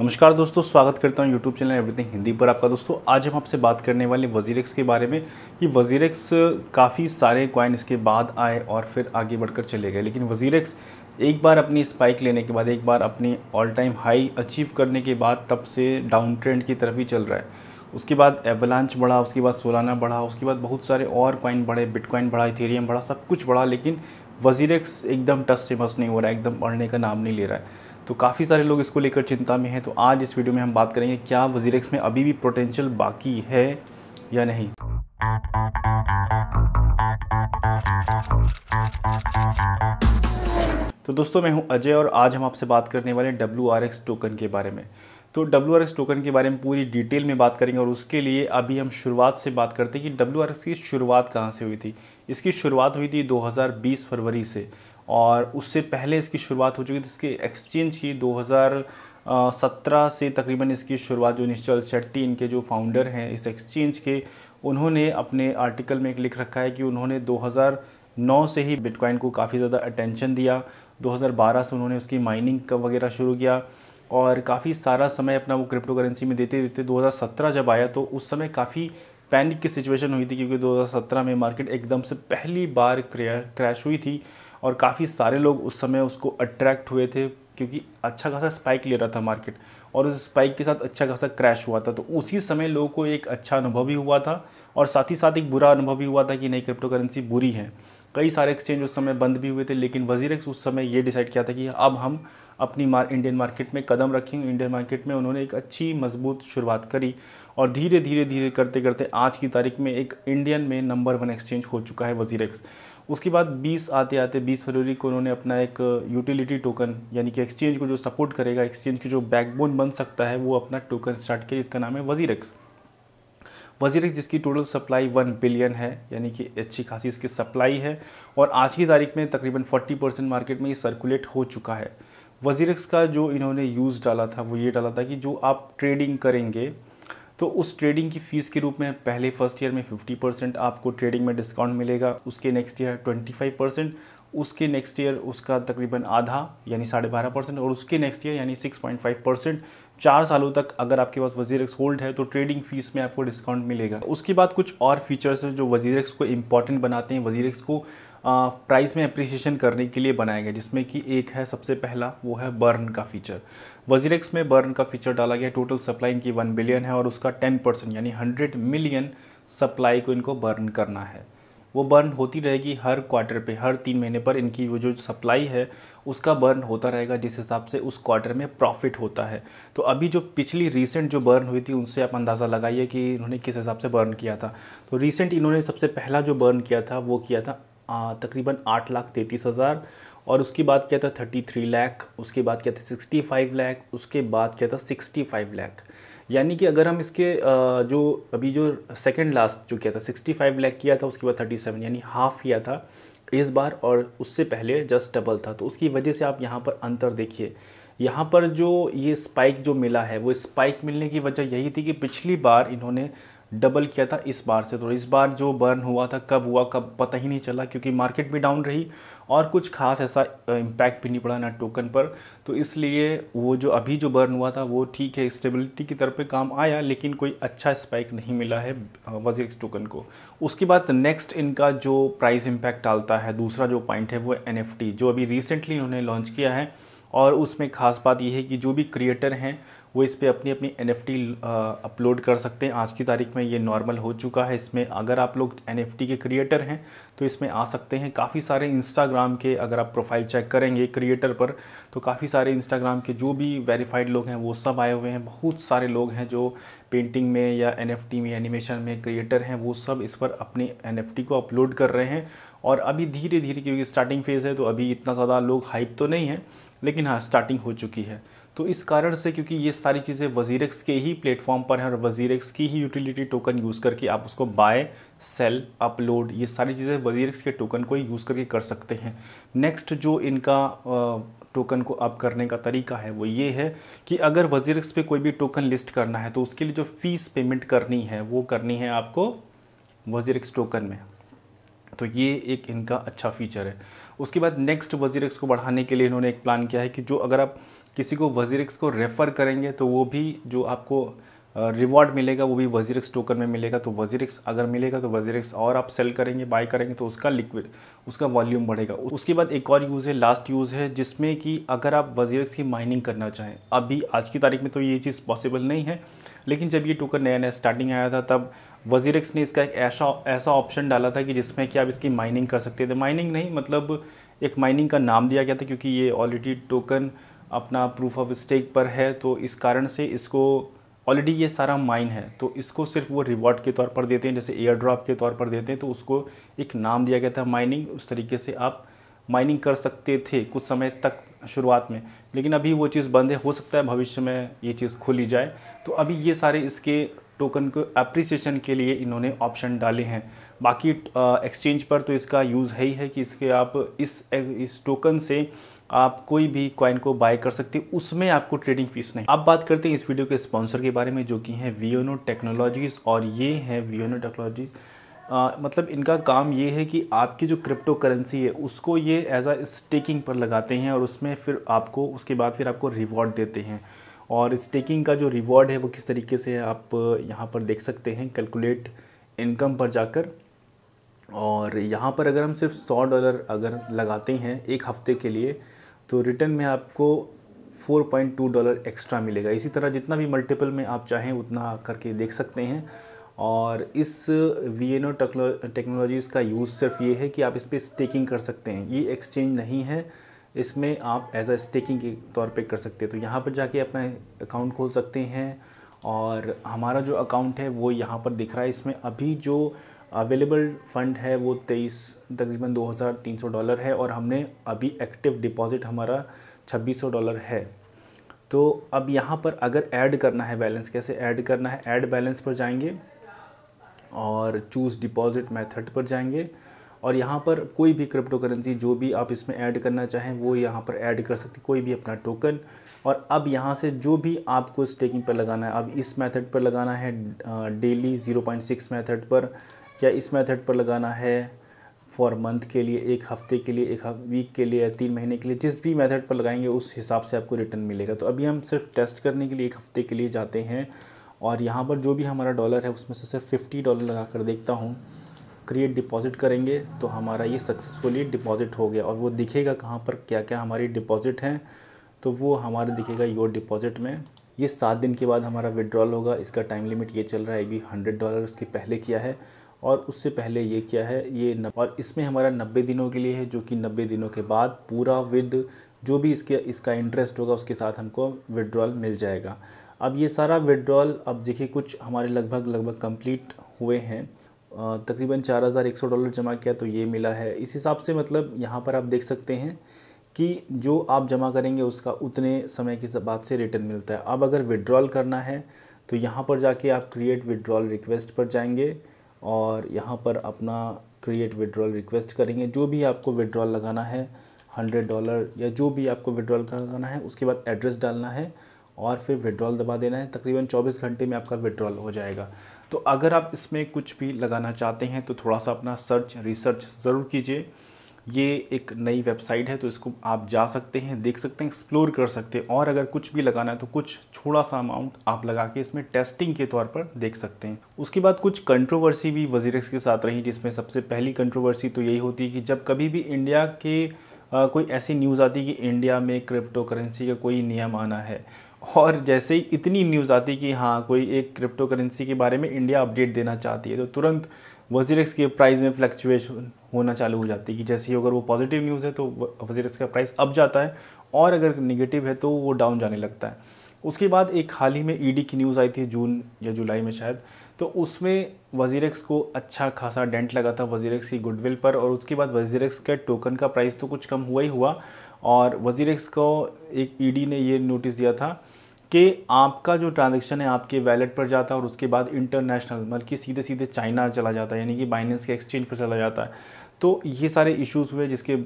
नमस्कार दोस्तों स्वागत करता हूं यूट्यूब चैनल एवरीथिंग हिंदी पर आपका दोस्तों आज हम आपसे बात करने वाले वजीरेक्स के बारे में कि वजीरेक्स काफ़ी सारे कॉइन इसके बाद आए और फिर आगे बढ़कर चले गए लेकिन वजीरेक्स एक बार अपनी स्पाइक लेने के बाद एक बार अपनी ऑल टाइम हाई अचीव करने के बाद तब से डाउन ट्रेंड की तरफ ही चल रहा है उसके बाद एवलांच बढ़ा उसके बाद सोलाना बढ़ा उसके बाद बहुत सारे और कॉइन बढ़े बिटकॉइन बढ़ा इथेरियम बढ़ा सब कुछ बढ़ा लेकिन वजीरेक्स एकदम टस से मस नहीं हो रहा है एकदम बढ़ने का नाम नहीं ले रहा है तो काफ़ी सारे लोग इसको लेकर चिंता में हैं तो आज इस वीडियो में हम बात करेंगे क्या वजीरक्स में अभी भी पोटेंशियल बाकी है या नहीं तो दोस्तों मैं हूं अजय और आज हम आपसे बात करने वाले डब्ल्यू आर एक्स टोकन के बारे में तो डब्ल्यू आर एक्स टोकन के बारे में पूरी डिटेल में बात करेंगे और उसके लिए अभी हम शुरुआत से बात करते हैं कि डब्ल्यू की शुरुआत कहाँ से हुई थी इसकी शुरुआत हुई थी 2020 फरवरी से और उससे पहले इसकी शुरुआत हो चुकी थी इसके एक्सचेंज ही 2017 से तकरीबन इसकी शुरुआत जो निश्चल शेट्टी इनके जो फाउंडर हैं इस एक्सचेंज के उन्होंने अपने आर्टिकल में एक लिख रखा है कि उन्होंने 2009 से ही बिटकॉइन को काफ़ी ज़्यादा अटेंशन दिया 2012 से उन्होंने उसकी माइनिंग का वगैरह शुरू किया और काफ़ी सारा समय अपना वो क्रिप्टो करेंसी में देते देते 2017 जब आया तो उस समय काफ़ी पैनिक की सिचुएशन हुई थी क्योंकि 2017 में मार्केट एकदम से पहली बार क्रैश हुई थी और काफ़ी सारे लोग उस समय उसको अट्रैक्ट हुए थे क्योंकि अच्छा खासा स्पाइक ले रहा था मार्केट और उस स्पाइक के साथ अच्छा खासा क्रैश हुआ था तो उसी समय लोगों को एक अच्छा अनुभव भी हुआ था और साथ ही साथ एक बुरा अनुभव भी हुआ था कि नहीं क्रिप्टो करेंसी बुरी है कई सारे एक्सचेंज उस समय बंद भी हुए थे लेकिन वजीर उस समय ये डिसाइड किया था कि अब हम अपनी मार इंडियन मार्केट में कदम रखेंगे इंडियन मार्केट में उन्होंने एक अच्छी मजबूत शुरुआत करी और धीरे धीरे धीरे करते करते आज की तारीख में एक इंडियन में नंबर वन एक्सचेंज हो चुका है वजीरेक्स उसके बाद 20 आते आते 20 फरवरी को उन्होंने अपना एक यूटिलिटी टोकन यानी कि एक्सचेंज को जो सपोर्ट करेगा एक्सचेंज की जो बैकबोन बन सकता है वो अपना टोकन स्टार्ट किया जिसका नाम है वजीरक्स वज़ीरक्स जिसकी टोटल सप्लाई वन बिलियन है यानी कि अच्छी खासी इसकी सप्लाई है और आज की तारीख में तकरीबन फोर्टी परसेंट मार्केट में ये सर्कुलेट हो चुका है वजीरक्स का जो इन्होंने यूज़ डाला था वो ये डाला था कि जो आप ट्रेडिंग करेंगे तो उस ट्रेडिंग की फ़ीस के रूप में पहले फर्स्ट ईयर में 50 परसेंट आपको ट्रेडिंग में डिस्काउंट मिलेगा उसके नेक्स्ट ईयर 25 परसेंट उसके नेक्स्ट ईयर उसका तकरीबन आधा यानी साढ़े बारह परसेंट और उसके नेक्स्ट ईयर यानी 6.5 परसेंट चार सालों तक अगर आपके पास वजीर एक्स होल्ड है तो ट्रेडिंग फीस में आपको डिस्काउंट मिलेगा उसके बाद कुछ और फीचर्स हैं जो वजीर एक्स को इंपॉर्टेंट बनाते हैं वजीर एक्स को प्राइस में अप्रिसिएशन करने के लिए बनाया गया जिसमें कि एक है सबसे पहला वो है बर्न का फीचर वजीरेक्स में बर्न का फीचर डाला गया टोटल सप्लाई इनकी वन बिलियन है और उसका टेन परसेंट यानी हंड्रेड मिलियन सप्लाई को इनको बर्न करना है वो बर्न होती रहेगी हर क्वार्टर पे हर तीन महीने पर इनकी वो जो सप्लाई है उसका बर्न होता रहेगा जिस हिसाब से उस क्वार्टर में प्रॉफिट होता है तो अभी जो पिछली रिसेंट जो बर्न हुई थी उनसे आप अंदाज़ा लगाइए कि इन्होंने किस हिसाब से बर्न किया था तो रिसेंट इन्होंने सबसे पहला जो बर्न किया था वो किया था तकरीबन आठ लाख तैंतीस हज़ार और उसके बाद क्या था थर्टी थ्री लैख उसके बाद क्या था सिक्सटी फाइव लैख उसके बाद क्या था सिक्सटी फाइव लैख यानी कि अगर हम इसके जो अभी जो सेकंड लास्ट जो किया था सिक्सटी फाइव लैख किया था उसके बाद थर्टी सेवन यानी हाफ किया था इस बार और उससे पहले जस्ट डबल था तो उसकी वजह से आप यहाँ पर अंतर देखिए यहाँ पर जो ये स्पाइक जो मिला है वो स्पाइक मिलने की वजह यही थी कि पिछली बार इन्होंने डबल किया था इस बार से तो इस बार जो बर्न हुआ था कब हुआ कब पता ही नहीं चला क्योंकि मार्केट भी डाउन रही और कुछ खास ऐसा इम्पैक्ट भी नहीं पड़ा ना टोकन पर तो इसलिए वो जो अभी जो बर्न हुआ था वो ठीक है स्टेबिलिटी की तरफ पे काम आया लेकिन कोई अच्छा स्पाइक नहीं मिला है वजीर टोकन को उसके बाद नेक्स्ट इनका जो प्राइस इम्पैक्ट डालता है दूसरा जो पॉइंट है वो एन जो अभी रिसेंटली इन्होंने लॉन्च किया है और उसमें खास बात यह है कि जो भी क्रिएटर हैं वो इस पर अपनी अपनी एन अपलोड कर सकते हैं आज की तारीख में ये नॉर्मल हो चुका है इसमें अगर आप लोग एन के क्रिएटर हैं तो इसमें आ सकते हैं काफ़ी सारे इंस्टाग्राम के अगर आप प्रोफाइल चेक करेंगे क्रिएटर पर तो काफ़ी सारे इंस्टाग्राम के जो भी वेरीफाइड लोग हैं वो सब आए हुए हैं बहुत सारे लोग हैं जो पेंटिंग में या एन में एनिमेशन में क्रिएटर हैं वो सब इस पर अपनी एन को अपलोड कर रहे हैं और अभी धीरे धीरे क्योंकि स्टार्टिंग फेज़ है तो अभी इतना ज़्यादा लोग हाइप तो नहीं है लेकिन हाँ स्टार्टिंग हो चुकी है तो इस कारण से क्योंकि ये सारी चीज़ें वजीरक्स के ही प्लेटफॉर्म पर हैं और वजीरक्स की ही यूटिलिटी टोकन यूज़ करके आप उसको बाय सेल अपलोड ये सारी चीज़ें वजीरक्स के टोकन को यूज़ करके कर सकते हैं नेक्स्ट जो इनका टोकन को अप करने का तरीका है वो ये है कि अगर वजीरक्स पे कोई भी टोकन लिस्ट करना है तो उसके लिए जो फ़ीस पेमेंट करनी है वो करनी है आपको वजीरक्स टोकन में तो ये एक इनका अच्छा फीचर है उसके बाद नेक्स्ट वजीरक्स को बढ़ाने के लिए इन्होंने एक प्लान किया है कि जो अगर आप किसी को वजीरिक्स को रेफ़र करेंगे तो वो भी जो आपको रिवॉर्ड मिलेगा वो भी वजीरिक्स टोकन में मिलेगा तो वजीरिक्स अगर मिलेगा तो वजीरिक्स और आप सेल करेंगे बाय करेंगे तो उसका लिक्विड उसका वॉल्यूम बढ़ेगा उसके बाद एक और यूज़ है लास्ट यूज़ है जिसमें कि अगर आप वजीरिक्स की माइनिंग करना चाहें अभी आज की तारीख में तो ये चीज़ पॉसिबल नहीं है लेकिन जब ये टोकन नया नया स्टार्टिंग आया था तब वजीरिक्स ने इसका एक ऐसा ऐसा ऑप्शन डाला था कि जिसमें कि आप इसकी माइनिंग कर सकते थे माइनिंग नहीं मतलब एक माइनिंग का नाम दिया गया था क्योंकि ये ऑलरेडी टोकन अपना प्रूफ ऑफ स्टेक पर है तो इस कारण से इसको ऑलरेडी ये सारा माइन है तो इसको सिर्फ वो रिवॉर्ड के तौर पर देते हैं जैसे एयर ड्रॉप के तौर पर देते हैं तो उसको एक नाम दिया गया था माइनिंग उस तरीके से आप माइनिंग कर सकते थे कुछ समय तक शुरुआत में लेकिन अभी वो चीज़ बंद है हो सकता है भविष्य में ये चीज़ खोली जाए तो अभी ये सारे इसके टोकन को अप्रिसिएशन के लिए इन्होंने ऑप्शन डाले हैं बाकी एक्सचेंज पर तो इसका यूज़ है ही है कि इसके आप इस इस टोकन से आप कोई भी कॉइन को बाय कर सकते हैं उसमें आपको ट्रेडिंग फीस नहीं अब बात करते हैं इस वीडियो के स्पॉन्सर के बारे में जो कि है वियोनो टेक्नोलॉजीज़ और ये है वियोनो टेक्नोलॉजीज़ मतलब इनका काम ये है कि आपकी जो क्रिप्टो करेंसी है उसको ये एज आ स्टेकिंग पर लगाते हैं और उसमें फिर आपको उसके बाद फिर आपको रिवॉर्ड देते हैं और स्टेकिंग का जो रिवॉर्ड है वो किस तरीके से आप यहाँ पर देख सकते हैं कैलकुलेट इनकम पर जाकर और यहाँ पर अगर हम सिर्फ सौ डॉलर अगर लगाते हैं एक हफ़्ते के लिए तो रिटर्न में आपको 4.2 डॉलर एक्स्ट्रा मिलेगा इसी तरह जितना भी मल्टीपल में आप चाहें उतना करके देख सकते हैं और इस वी एन ओ टेक्नोलॉजीज़ का यूज़ सिर्फ ये है कि आप इस पर स्टेकिंग कर सकते हैं ये एक्सचेंज नहीं है इसमें आप एज अ स्टेकिंग के तौर पे कर सकते हैं तो यहाँ पर जाके अपना अकाउंट खोल सकते हैं और हमारा जो अकाउंट है वो यहाँ पर दिख रहा है इसमें अभी जो अवेलेबल फ़ंड है वो तेईस तकरीबन 2,300 डॉलर है और हमने अभी एक्टिव डिपॉज़िट हमारा 2600 डॉलर है तो अब यहाँ पर अगर ऐड करना है बैलेंस कैसे ऐड करना है ऐड बैलेंस पर जाएंगे और चूज़ डिपॉज़िट मेथड पर जाएंगे और यहाँ पर कोई भी क्रिप्टो करेंसी जो भी आप इसमें ऐड करना चाहें वो यहाँ पर ऐड कर सकते कोई भी अपना टोकन और अब यहाँ से जो भी आपको स्टेकिंग पर लगाना है अब इस मेथड पर लगाना है डेली 0.6 मेथड पर या इस मेथड पर लगाना है फॉर मंथ के लिए एक हफ्ते के लिए एक वीक के लिए तीन महीने के लिए जिस भी मेथड पर लगाएंगे उस हिसाब से आपको रिटर्न मिलेगा तो अभी हम सिर्फ टेस्ट करने के लिए एक हफ्ते के लिए जाते हैं और यहाँ पर जो भी हमारा डॉलर है उसमें से सिर्फ फिफ्टी डॉलर लगा कर देखता हूँ क्रिएट डिपॉजिट करेंगे तो हमारा ये सक्सेसफुली डिपॉजिट हो गया और वो दिखेगा कहाँ पर क्या क्या हमारी डिपॉजिट हैं तो वो हमारे दिखेगा योर डिपॉजिट में ये सात दिन के बाद हमारा विड्रॉल होगा इसका टाइम लिमिट ये चल रहा है अभी हंड्रेड डॉलर उसके पहले किया है और उससे पहले ये क्या है ये न, और इसमें हमारा नब्बे दिनों के लिए है जो कि नब्बे दिनों के बाद पूरा विद जो भी इसके इसका इंटरेस्ट होगा उसके साथ हमको विड्रॉल मिल जाएगा अब ये सारा विड्रॉल अब देखिए कुछ हमारे लगभग लगभग कंप्लीट हुए हैं तकरीबन चार हज़ार एक सौ डॉलर जमा किया तो ये मिला है इस हिसाब से मतलब यहाँ पर आप देख सकते हैं कि जो आप जमा करेंगे उसका उतने समय के बाद से रिटर्न मिलता है अब अगर विड्रॉल करना है तो यहाँ पर जाके आप क्रिएट विड्रॉल रिक्वेस्ट पर जाएंगे और यहाँ पर अपना क्रिएट विड्रॉल रिक्वेस्ट करेंगे जो भी आपको विड्रॉल लगाना है हंड्रेड डॉलर या जो भी आपको विड्रॉल लगाना है उसके बाद एड्रेस डालना है और फिर विड्रॉल दबा देना है तकरीबन 24 घंटे में आपका विड्रॉल हो जाएगा तो अगर आप इसमें कुछ भी लगाना चाहते हैं तो थोड़ा सा अपना सर्च रिसर्च ज़रूर कीजिए ये एक नई वेबसाइट है तो इसको आप जा सकते हैं देख सकते हैं एक्सप्लोर कर सकते हैं और अगर कुछ भी लगाना है तो कुछ छोटा सा अमाउंट आप लगा के इसमें टेस्टिंग के तौर पर देख सकते हैं उसके बाद कुछ कंट्रोवर्सी भी वजीरक्स के साथ रही जिसमें सबसे पहली कंट्रोवर्सी तो यही होती है कि जब कभी भी इंडिया के आ, कोई ऐसी न्यूज़ आती है कि इंडिया में क्रिप्टो करेंसी का कोई नियम आना है और जैसे ही इतनी न्यूज़ आती कि हाँ कोई एक क्रिप्टो करेंसी के बारे में इंडिया अपडेट देना चाहती है तो तुरंत वजीरक्स के प्राइस में फ्लक्चुएशन होना चालू हो जाती है कि जैसे ही अगर वो पॉजिटिव न्यूज़ है तो वजीरक्स का प्राइस अप जाता है और अगर निगेटिव है तो वो डाउन जाने लगता है उसके बाद एक हाल ही में ई e की न्यूज़ आई थी जून या जुलाई में शायद तो उसमें वजीरक्स को अच्छा खासा डेंट लगा था वज़ीरक्स की गुडविल पर और उसके बाद वजीरक्स के टोकन का प्राइस तो कुछ कम हुआ ही हुआ और वजीरक्स को एक ईडी e ने ये नोटिस दिया था कि आपका जो ट्रांजेक्शन है आपके वैलेट पर जाता है और उसके बाद इंटरनेशनल मतलब कि सीधे सीधे चाइना चला जाता है यानी कि बाइनेंस के एक्सचेंज पर चला जाता है तो ये सारे इश्यूज हुए जिसके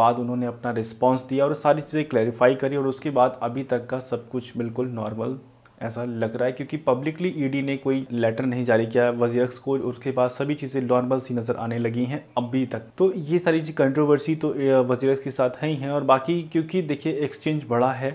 बाद उन्होंने अपना रिस्पांस दिया और सारी चीज़ें क्लैरिफाई करी और उसके बाद अभी तक का सब कुछ बिल्कुल नॉर्मल ऐसा लग रहा है क्योंकि पब्लिकली ईडी e ने कोई लेटर नहीं जारी किया वजीर को उसके बाद सभी चीज़ें नॉर्मल सी नज़र आने लगी हैं अभी तक तो ये सारी चीज़ कंट्रोवर्सी तो वजीरक्स के साथ है ही हैं और बाकी क्योंकि देखिए एक्सचेंज बड़ा है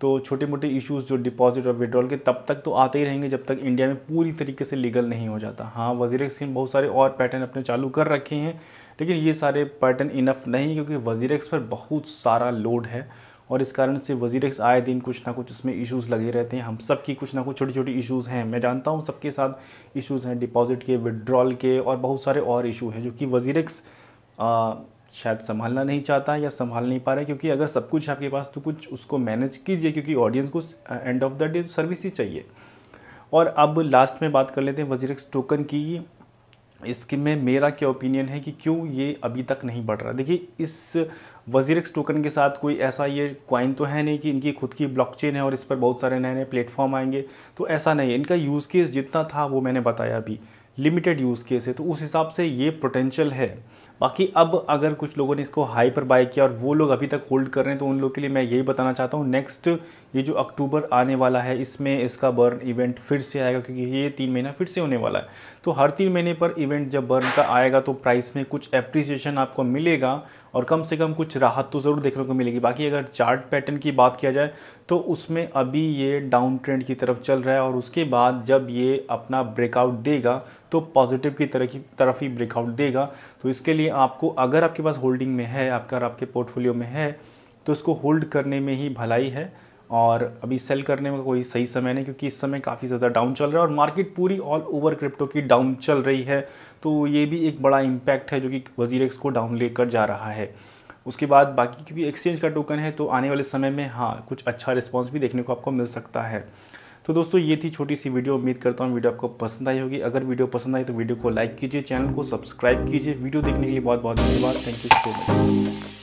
तो छोटे मोटे इश्यूज़ जो डिपॉजिट और विड्रॉल के तब तक तो आते ही रहेंगे जब तक इंडिया में पूरी तरीके से लीगल नहीं हो जाता हाँ वजीर सिंह बहुत सारे और पैटर्न अपने चालू कर रखे हैं लेकिन ये सारे पैटर्न इनफ नहीं क्योंकि वजीर पर बहुत सारा लोड है और इस कारण से वजीर आए दिन कुछ ना कुछ उसमें इशूज़ लगे रहते हैं हम सब की कुछ ना कुछ छोटी छोटी इशूज़ हैं मैं जानता हूँ सबके साथ इशूज़ हैं डिपॉजिट के विड्रॉल के और बहुत सारे और इशू हैं जो कि वजीर शायद संभालना नहीं चाहता या संभाल नहीं पा रहा क्योंकि अगर सब कुछ आपके पास तो कुछ उसको मैनेज कीजिए क्योंकि ऑडियंस को end of the day service ही चाहिए और अब लास्ट में बात कर लेते हैं वजीरक्स टोकन की इसकी में मेरा क्या ओपिनियन है कि क्यों ये अभी तक नहीं बढ़ रहा देखिए इस वजीरक्स टोकन के साथ कोई ऐसा ये क्वाइन तो है नहीं कि इनकी खुद की ब्लॉकचेन है और इस पर बहुत सारे नए नए प्लेटफॉर्म आएंगे तो ऐसा नहीं है इनका यूज़ केस जितना था वो मैंने बताया अभी लिमिटेड यूज़ केस है तो उस हिसाब से ये पोटेंशियल है बाकी अब अगर कुछ लोगों ने इसको हाई पर बाय किया और वो लोग अभी तक होल्ड कर रहे हैं तो उन लोग के लिए मैं यही बताना चाहता हूँ नेक्स्ट ये जो अक्टूबर आने वाला है इसमें इसका बर्न इवेंट फिर से आएगा क्योंकि ये तीन महीना फिर से होने वाला है तो हर तीन महीने पर इवेंट जब बर्न का आएगा तो प्राइस में कुछ एप्रिसिएशन आपको मिलेगा और कम से कम कुछ राहत तो ज़रूर देखने को मिलेगी बाकी अगर चार्ट पैटर्न की बात किया जाए तो उसमें अभी ये डाउन ट्रेंड की तरफ चल रहा है और उसके बाद जब ये अपना ब्रेकआउट देगा तो पॉजिटिव की तरह की तरफ ही ब्रेकआउट देगा तो इसके लिए आपको अगर आपके पास होल्डिंग में है आपका आपके पोर्टफोलियो में है तो इसको होल्ड करने में ही भलाई है और अभी सेल करने में कोई सही समय नहीं क्योंकि इस समय काफ़ी ज़्यादा डाउन चल रहा है और मार्केट पूरी ऑल ओवर क्रिप्टो की डाउन चल रही है तो ये भी एक बड़ा इम्पैक्ट है जो कि वजीर एक्स को डाउन लेकर जा रहा है उसके बाद बाकी क्योंकि एक्सचेंज का टोकन है तो आने वाले समय में हाँ कुछ अच्छा रिस्पॉन्स भी देखने को आपको मिल सकता है तो दोस्तों ये थी छोटी सी वीडियो उम्मीद करता हूँ वीडियो आपको पसंद आई होगी अगर वीडियो पसंद आई तो वीडियो को लाइक कीजिए चैनल को सब्सक्राइब कीजिए वीडियो देखने के लिए बहुत बहुत धन्यवाद थैंक यू सो मच